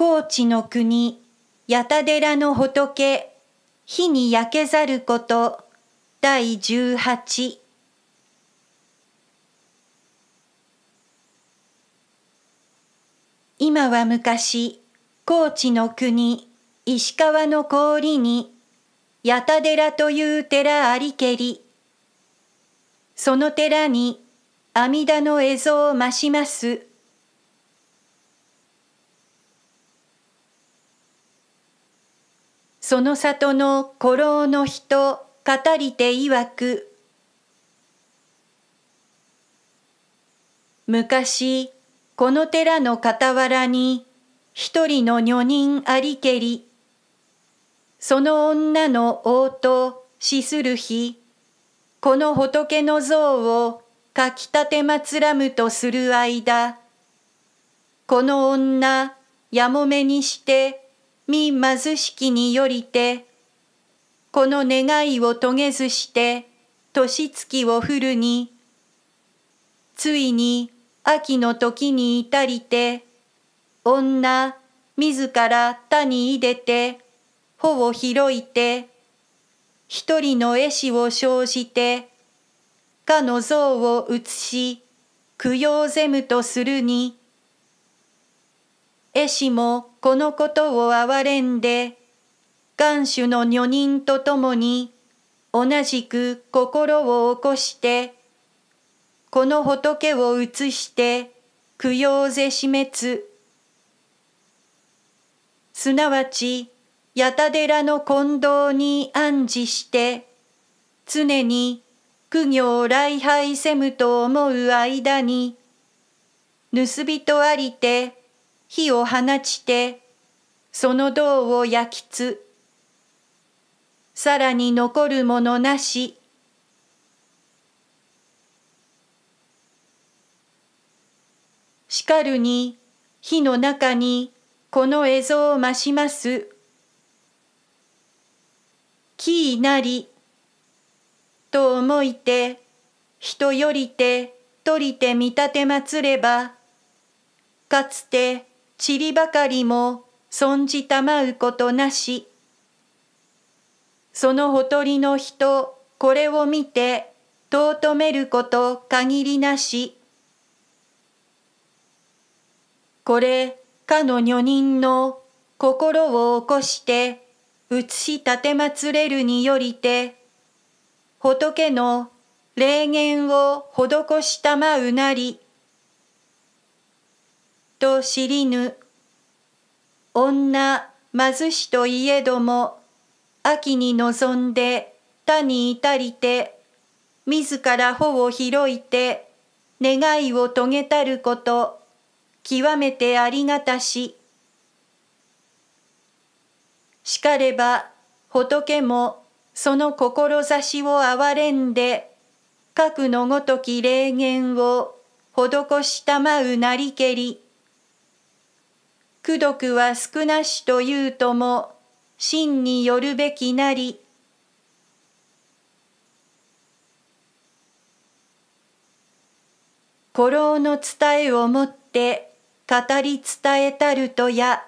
高知の国、八田寺の仏、火に焼けざること、第十八。今は昔、高知の国、石川の氷に、八田寺という寺ありけり。その寺に、阿弥陀の絵像を増します。その里の古老の人語り手曰く昔この寺の傍らに一人の女人ありけりその女の王と死する日この仏の像をかきたてまつらむとする間この女やもめにしてみ貧しきによりて、この願いを遂げずして、年月をふるに、ついに秋の時に至りて、女、自ら他にいでて、穂を広いて、一人の絵師を生じて、かの像を写し、供養ぜむとするに、絵師もこのことを憐れんで、願主の女人と共に、同じく心を起こして、この仏を移して、供養ぜ死滅。すなわち、八田寺の近藤に暗示して、常に苦行礼拝せむと思う間に、盗人ありて、火を放ちてその銅を焼きつさらに残るものなししかるに火の中にこの映像を増します木なりと思いて人よりて取りて見立てまつればかつて塵りばかりも存じたまうことなし。そのほとりの人、これを見て、尊めること限りなし。これ、かの女人の心を起こして、移し立てまつれるによりて、仏の霊言を施したまうなり、と知りぬ女貧しといえども秋に望んで他に至りて自ら穂を広いて願いを遂げたること極めてありがたししかれば仏もその志を憐れんで核のごとき霊言を施したまうなりけり苦毒は少なしというとも真によるべきなり古老の伝えをもって語り伝えたるとや